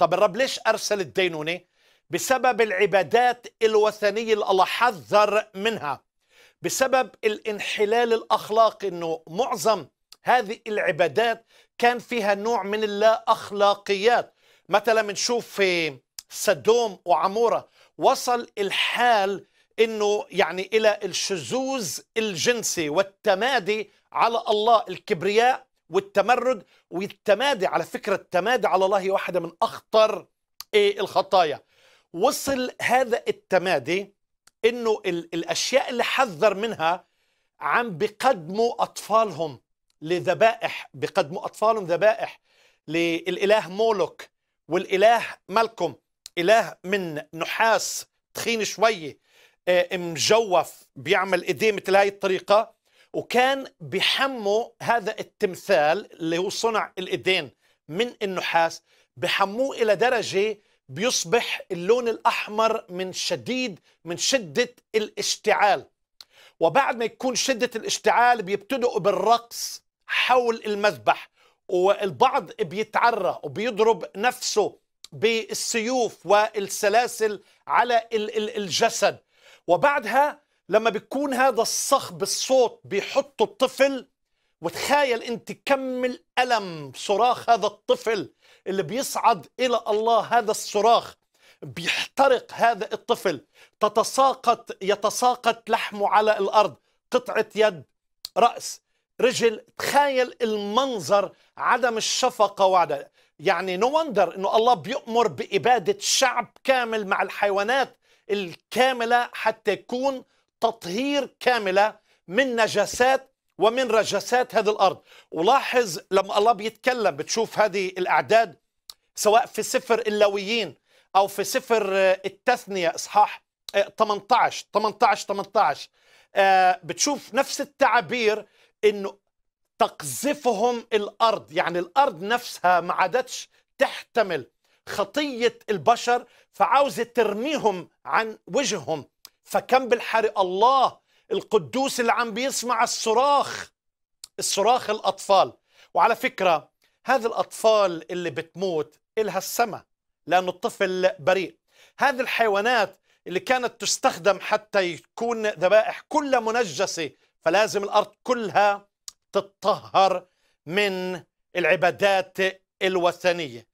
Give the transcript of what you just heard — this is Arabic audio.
طب الرب ليش أرسل الدينونة؟ بسبب العبادات الوثنية اللي الله حذر منها بسبب الانحلال الأخلاقي أنه معظم هذه العبادات كان فيها نوع من اللا أخلاقيات مثلا بنشوف في سدوم وعمورة وصل الحال أنه يعني إلى الشذوذ الجنسي والتمادي على الله الكبرياء والتمرد والتمادي على فكرة التمادي على الله هي واحدة من أخطر إيه، الخطايا وصل هذا التمادي انه الاشياء اللي حذر منها عم بقدموا اطفالهم لذبائح بقدموا اطفالهم ذبائح للاله مولوك والاله مالكم اله من نحاس تخين شويه آه، مجوف بيعمل ايديه مثل هاي الطريقه وكان بحموا هذا التمثال اللي هو صنع الايدين من النحاس بحموه الى درجه بيصبح اللون الاحمر من شديد من شده الاشتعال وبعد ما يكون شده الاشتعال بيبتدئوا بالرقص حول المذبح والبعض بيتعرى وبيضرب نفسه بالسيوف والسلاسل على الجسد وبعدها لما بيكون هذا الصخب الصوت بيحطه الطفل وتخيل انت كم الالم صراخ هذا الطفل اللي بيصعد الى الله هذا الصراخ بيحترق هذا الطفل تتساقط يتساقط لحمه على الارض قطعه يد راس رجل تخيل المنظر عدم الشفقه وعدم يعني نو وندر انه الله بيامر باباده شعب كامل مع الحيوانات الكامله حتى يكون تطهير كاملة من نجاسات ومن رجسات هذه الأرض ولاحظ لما الله بيتكلم بتشوف هذه الأعداد سواء في سفر اللويين أو في سفر آه، التثنية إصحاح 18 18 18 بتشوف نفس التعابير انه تقذفهم الارض يعني الارض نفسها ما عادتش تحتمل خطيه البشر فعاوزه ترميهم عن وجههم فكم بالحرق الله القدوس اللي عم بيسمع الصراخ الصراخ الأطفال وعلى فكرة هذه الأطفال اللي بتموت إلها السماء لأن الطفل بريء هذه الحيوانات اللي كانت تستخدم حتى يكون ذبائح كلها منجسة فلازم الأرض كلها تتطهر من العبادات الوثنية